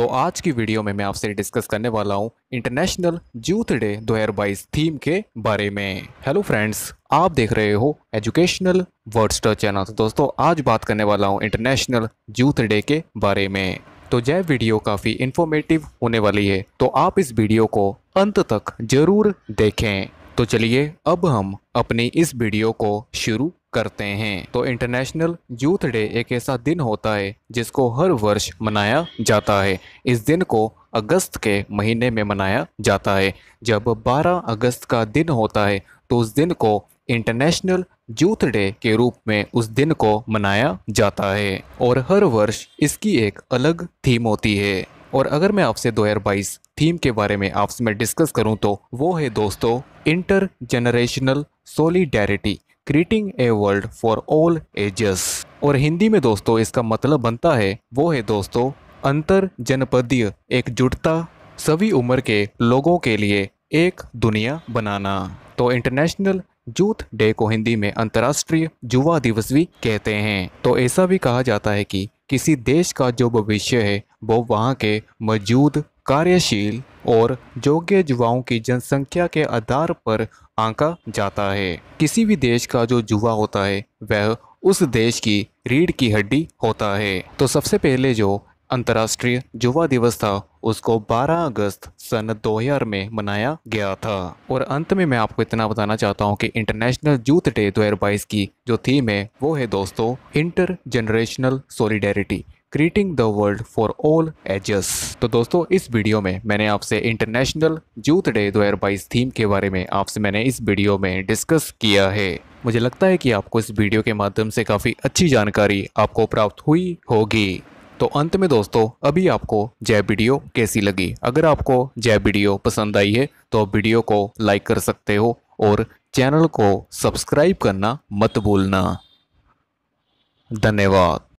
तो आज की वीडियो में मैं आपसे डिस्कस करने वाला हूँ इंटरनेशनल जूथ डे 2022 थीम के बारे में हेलो फ्रेंड्स आप देख रहे हो एजुकेशनल वर्डस्टर चैनल तो दोस्तों आज बात करने वाला हूँ इंटरनेशनल जूथ डे के बारे में तो यह वीडियो काफ़ी इन्फॉर्मेटिव होने वाली है तो आप इस वीडियो को अंत तक जरूर देखें तो चलिए अब हम अपनी इस वीडियो को शुरू करते हैं तो इंटरनेशनल यूथ डे एक ऐसा दिन होता है जिसको हर वर्ष मनाया जाता है इस दिन को अगस्त के महीने में मनाया जाता है जब 12 अगस्त का दिन होता है तो उस दिन को इंटरनेशनल यूथ डे के रूप में उस दिन को मनाया जाता है और हर वर्ष इसकी एक अलग थीम होती है और अगर मैं आपसे 2022 थीम के बारे में आपसे मैं डिस्कस करूं तो वो है दोस्तों inter generational solidarity creating a world for all ages और हिंदी में दोस्तों इसका मतलब बनता है वो है दोस्तों अंतर जनपदीय एकजुटता सभी उम्र के लोगों के लिए एक दुनिया बनाना तो इंटरनेशनल यूथ डे को हिंदी में अंतर्राष्ट्रीय युवा दिवस भी कहते हैं तो ऐसा भी कहा जाता है कि किसी देश का जो भविष्य है वो वहाँ के मौजूद कार्यशील और योग्य युवाओं की जनसंख्या के आधार पर आंका जाता है किसी भी देश का जो युवा होता है वह उस देश की रीढ़ की हड्डी होता है तो सबसे पहले जो अंतर्राष्ट्रीय युवा दिवस था उसको 12 अगस्त सन 2000 में मनाया गया था और अंत में मैं आपको इतना बताना चाहता हूँ कि इंटरनेशनल यूथ डे 2022 की जो थीम है वो है दोस्तों inter generational solidarity creating the world for all ages तो दोस्तों इस वीडियो में मैंने आपसे इंटरनेशनल यूथ डे बाईस थीम के बारे में आपसे मैंने इस वीडियो में डिस्कस किया है मुझे लगता है कि आपको इस वीडियो के माध्यम से काफ़ी अच्छी जानकारी आपको प्राप्त हुई होगी तो अंत में दोस्तों अभी आपको जय वीडियो कैसी लगी अगर आपको जय वीडियो पसंद आई है तो वीडियो को लाइक कर सकते हो और चैनल को सब्सक्राइब करना मत भूलना धन्यवाद